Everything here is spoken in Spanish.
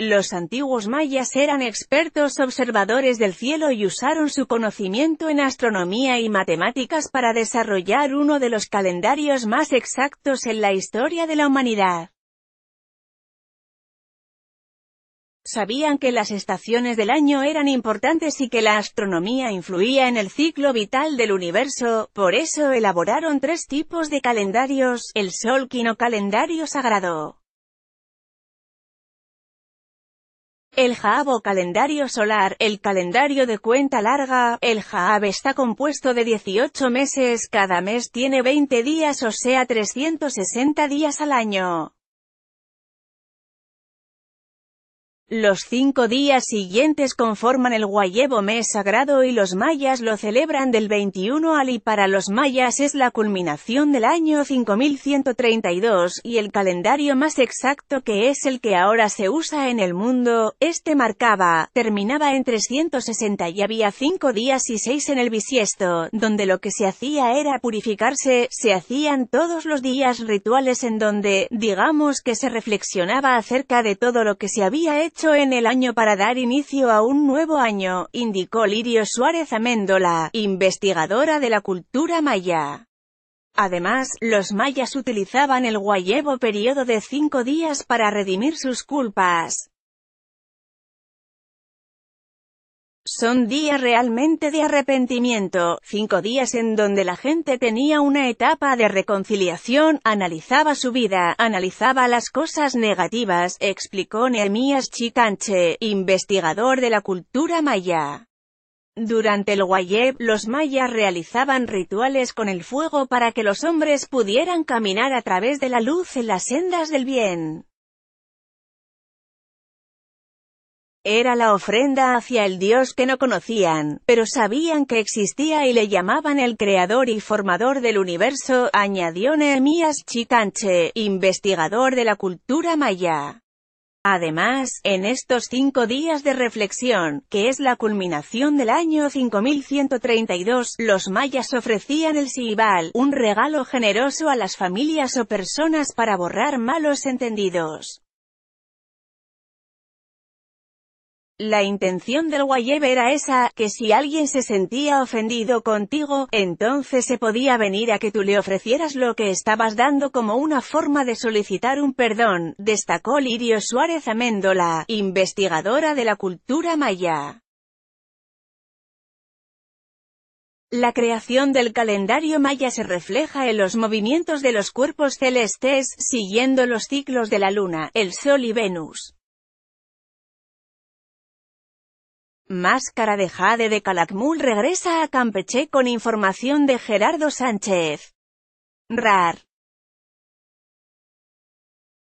Los antiguos mayas eran expertos observadores del cielo y usaron su conocimiento en astronomía y matemáticas para desarrollar uno de los calendarios más exactos en la historia de la humanidad. Sabían que las estaciones del año eran importantes y que la astronomía influía en el ciclo vital del universo, por eso elaboraron tres tipos de calendarios, el solquino calendario sagrado, El o calendario solar, el calendario de cuenta larga, el Jaab está compuesto de 18 meses, cada mes tiene 20 días o sea 360 días al año. Los cinco días siguientes conforman el Guayebo mes sagrado y los mayas lo celebran del 21 al y para los mayas es la culminación del año 5132 y el calendario más exacto que es el que ahora se usa en el mundo, este marcaba, terminaba en 360 y había cinco días y seis en el bisiesto, donde lo que se hacía era purificarse, se hacían todos los días rituales en donde, digamos que se reflexionaba acerca de todo lo que se había hecho en el año para dar inicio a un nuevo año, indicó Lirio Suárez Améndola, investigadora de la cultura maya. Además, los mayas utilizaban el guayebo periodo de cinco días para redimir sus culpas. son días realmente de arrepentimiento, cinco días en donde la gente tenía una etapa de reconciliación, analizaba su vida, analizaba las cosas negativas, explicó Nehemías Chitanche, investigador de la cultura maya. Durante el Guayeb, los mayas realizaban rituales con el fuego para que los hombres pudieran caminar a través de la luz en las sendas del bien. Era la ofrenda hacia el Dios que no conocían, pero sabían que existía y le llamaban el creador y formador del universo, añadió Nehemías Chicanche, investigador de la cultura maya. Además, en estos cinco días de reflexión, que es la culminación del año 5132, los mayas ofrecían el silibal, un regalo generoso a las familias o personas para borrar malos entendidos. La intención del guayev era esa, que si alguien se sentía ofendido contigo, entonces se podía venir a que tú le ofrecieras lo que estabas dando como una forma de solicitar un perdón, destacó Lirio Suárez Améndola, investigadora de la cultura maya. La creación del calendario maya se refleja en los movimientos de los cuerpos celestes, siguiendo los ciclos de la luna, el sol y Venus. Máscara de Jade de Calakmul regresa a Campeche con información de Gerardo Sánchez. RAR.